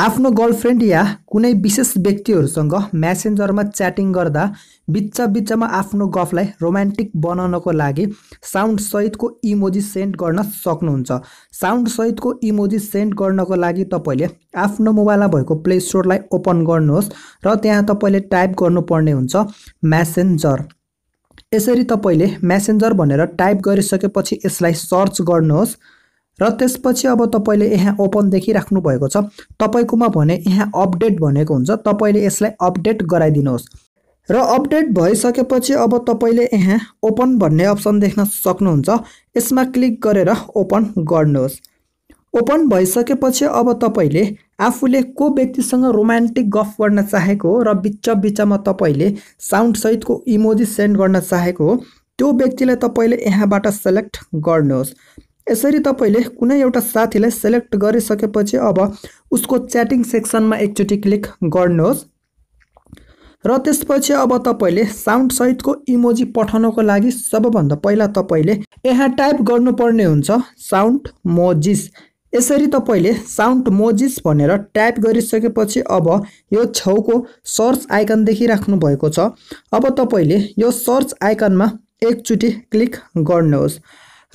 आफ्नो गर्लफ्रेन्ड या कुनै विशेष व्यक्तिहरूसँग म्यासेन्जरमा च्याटिङ गर्दा बिच बिचमा आफ्नो गफलाई रोमान्टिक बनाउनको लागि साउन्ड सहितको इमोजी सेन्ड गर्न सक्नुहुन्छ साउन्ड सहितको इमोजी सेन्ड गर्नको लागि तपाईँले आफ्नो मोबाइलमा भएको प्ले स्टोरलाई ओपन गर्नुहोस् र त्यहाँ तपाईँले टाइप गर्नुपर्ने हुन्छ म्यासेन्जर यसरी तपाईँले म्यासेन्जर भनेर टाइप गरिसकेपछि यसलाई सर्च गर्नुहोस् र त्यसपछि अब तपाईँले यहाँ ओपन देखिराख्नु भएको छ तपाईँकोमा भने यहाँ अपडेट भनेको हुन्छ तपाईँले यसलाई अपडेट गराइदिनुहोस् र अपडेट भइसकेपछि अब तपाईँले यहाँ ओपन भन्ने अप्सन देख्न सक्नुहुन्छ यसमा क्लिक गरेर ओपन गर्नुहोस् ओपन भइसकेपछि अब तपाईँले आफूले को व्यक्तिसँग रोमान्टिक गफ गर्न चाहेको र बिच बिचमा तपाईँले साउन्डसहितको इमोजी सेन्ड गर्न चाहेको हो त्यो व्यक्तिलाई तपाईँले यहाँबाट सेलेक्ट गर्नुहोस् यसरी तपाईँले कुनै एउटा साथीलाई सेलेक्ट गरिसकेपछि अब उसको च्याटिङ सेक्सनमा एकचोटि क्लिक गर्नुहोस् र त्यसपछि अब तपाईँले साउन्डसहितको इमोजी पठाउनको लागि सबभन्दा पहिला तपाईँले यहाँ टाइप गर्नुपर्ने हुन्छ साउन्ड मोजिस यसरी तपाईँले साउन्ड मोजिस भनेर टाइप गरिसकेपछि अब यो छेउको सर्च आइकन देखिराख्नु भएको छ अब तपाईँले यो सर्च आइकनमा एकचोटि क्लिक गर्नुहोस्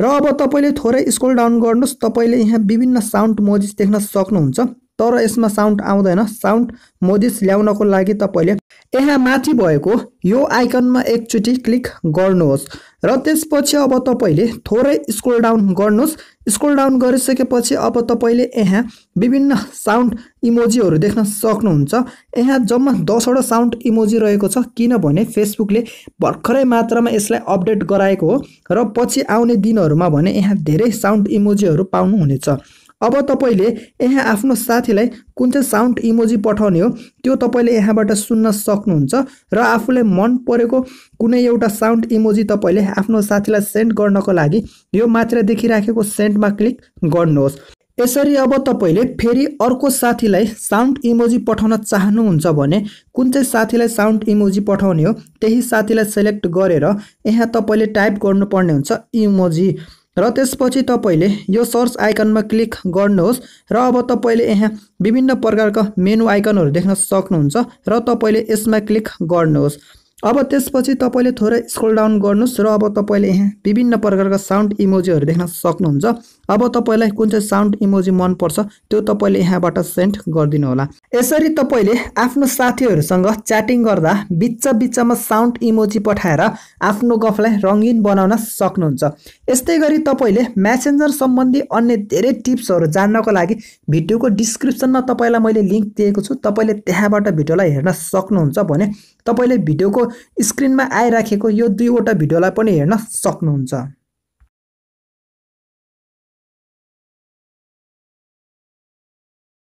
र अब तपाईँले थोरै स्कोल डाउन गर्नुहोस् तपाईँले यहाँ विभिन्न साउन्ड मोजिस देख्न सक्नुहुन्छ तर यसमा साउन्ड आउँदैन साउन्ड मोदिस ल्याउनको लागि तपाईँले यहाँ माथि भएको यो आइकनमा एकचोटि क्लिक गर्नुहोस् र त्यसपछि अब तपाईँले थोरै स्क्रोल डाउन गर्नुहोस् स्क्रोल डाउन गरिसकेपछि अब तपाईँले यहाँ विभिन्न साउन्ड इमोजीहरू देख्न सक्नुहुन्छ यहाँ जम्मा दसवटा साउन्ड इमोजी रहेको छ किनभने फेसबुकले भर्खरै मात्रामा यसलाई अपडेट गराएको हो र पछि आउने दिनहरूमा भने यहाँ धेरै साउन्ड इमोजीहरू पाउनुहुनेछ अब तपाईँले यहाँ आफ्नो साथीलाई कुन चाहिँ साउन्ड इमोजी पठाउने हो त्यो तपाईँले यहाँबाट सुन्न सक्नुहुन्छ र आफूलाई मन परेको कुनै एउटा साउन्ड इमोजी तपाईँले आफ्नो साथीलाई सेन्ड गर्नको लागि यो मात्र देखिराखेको सेन्डमा क्लिक गर्नुहोस् यसरी अब तपाईँले फेरि अर्को साथीलाई साउन्ड इमोजी पठाउन चाहनुहुन्छ भने कुन चाहिँ साथीलाई साउन्ड इमोजी पठाउने हो त्यही साथीलाई सेलेक्ट गरेर यहाँ तपाईँले टाइप गर्नुपर्ने हुन्छ इमोजी र त्यसपछि तपाईँले यो सर्च आइकनमा क्लिक गर्नुहोस् र अब तपाईँले यहाँ विभिन्न प्रकारका मेनु आइकनहरू देख्न सक्नुहुन्छ र तपाईँले यसमा क्लिक गर्नुहोस् अब त्यसपछि तपाईँले थोरै स्क्रोल डाउन गर्नुहोस् र अब तपाईँले यहाँ विभिन्न प्रकारका साउन्ड इमोजीहरू देख्न सक्नुहुन्छ अब तपाईँलाई कुन चाहिँ साउन्ड इमोजी मनपर्छ त्यो तपाईँले यहाँबाट सेन्ड गरिदिनु होला यसरी तपाईँले आफ्नो साथीहरूसँग च्याटिङ गर्दा बिच बिचमा साउन्ड इमोजी पठाएर आफ्नो गफलाई रङ्गिन बनाउन सक्नुहुन्छ यस्तै गरी तपाईँले म्यासेन्जर सम्बन्धी अन्य धेरै टिप्सहरू जान्नको लागि भिडियोको डिस्क्रिप्सनमा तपाईँलाई मैले लिङ्क दिएको छु तपाईँले त्यहाँबाट भिडियोलाई हेर्न सक्नुहुन्छ भने तपाईँले भिडियोको स्क्रिनमा आइराखेको यो दुईवटा भिडियोलाई पनि हेर्न सक्नुहुन्छ